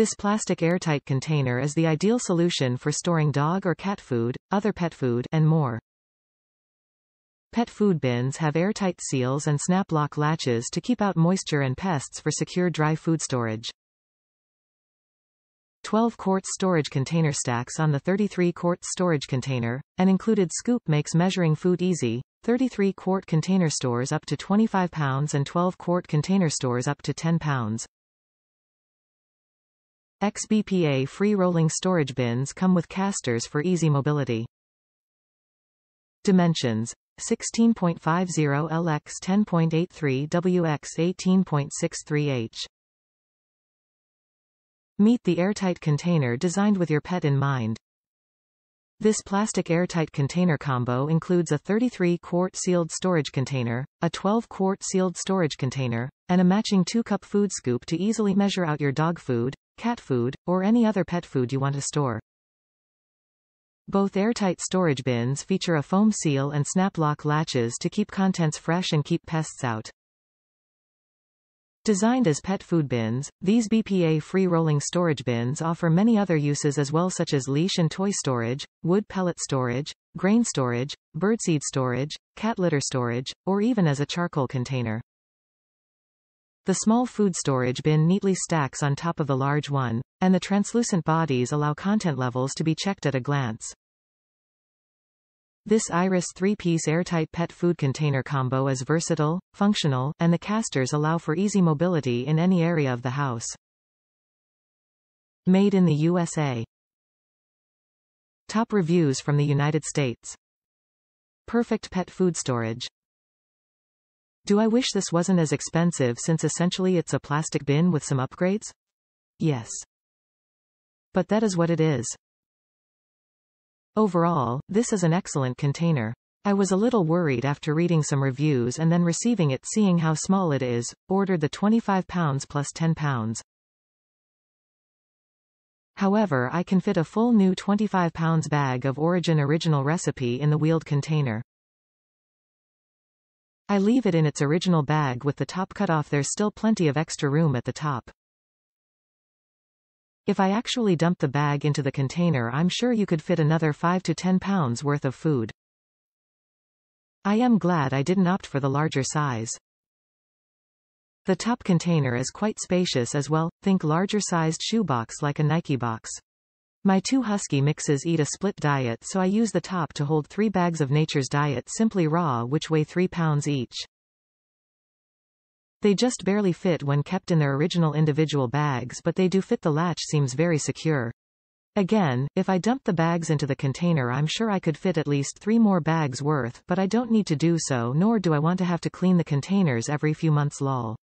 This plastic airtight container is the ideal solution for storing dog or cat food, other pet food, and more. Pet food bins have airtight seals and snap lock latches to keep out moisture and pests for secure dry food storage. 12 quart storage container stacks on the 33 quart storage container, an included scoop makes measuring food easy. 33 quart container stores up to 25 pounds and 12 quart container stores up to 10 pounds. XBPA-free rolling storage bins come with casters for easy mobility. Dimensions 16.50 LX 10.83 WX 18.63 H Meet the airtight container designed with your pet in mind. This plastic airtight container combo includes a 33-quart sealed storage container, a 12-quart sealed storage container, and a matching 2-cup food scoop to easily measure out your dog food, cat food, or any other pet food you want to store. Both airtight storage bins feature a foam seal and snap lock latches to keep contents fresh and keep pests out. Designed as pet food bins, these BPA-free rolling storage bins offer many other uses as well such as leash and toy storage, wood pellet storage, grain storage, birdseed storage, cat litter storage, or even as a charcoal container. The small food storage bin neatly stacks on top of the large one, and the translucent bodies allow content levels to be checked at a glance. This Iris three-piece airtight pet food container combo is versatile, functional, and the casters allow for easy mobility in any area of the house. Made in the USA. Top reviews from the United States. Perfect pet food storage. Do I wish this wasn't as expensive since essentially it's a plastic bin with some upgrades? Yes. But that is what it is. Overall, this is an excellent container. I was a little worried after reading some reviews and then receiving it seeing how small it is, ordered the £25 £10. However I can fit a full new £25 bag of Origin original recipe in the wheeled container. I leave it in its original bag with the top cut off there's still plenty of extra room at the top. If I actually dump the bag into the container I'm sure you could fit another 5 to 10 pounds worth of food. I am glad I didn't opt for the larger size. The top container is quite spacious as well, think larger sized shoebox like a Nike box. My two husky mixes eat a split diet so I use the top to hold three bags of Nature's Diet Simply Raw which weigh 3 pounds each. They just barely fit when kept in their original individual bags but they do fit the latch seems very secure. Again, if I dump the bags into the container I'm sure I could fit at least three more bags worth but I don't need to do so nor do I want to have to clean the containers every few months lol.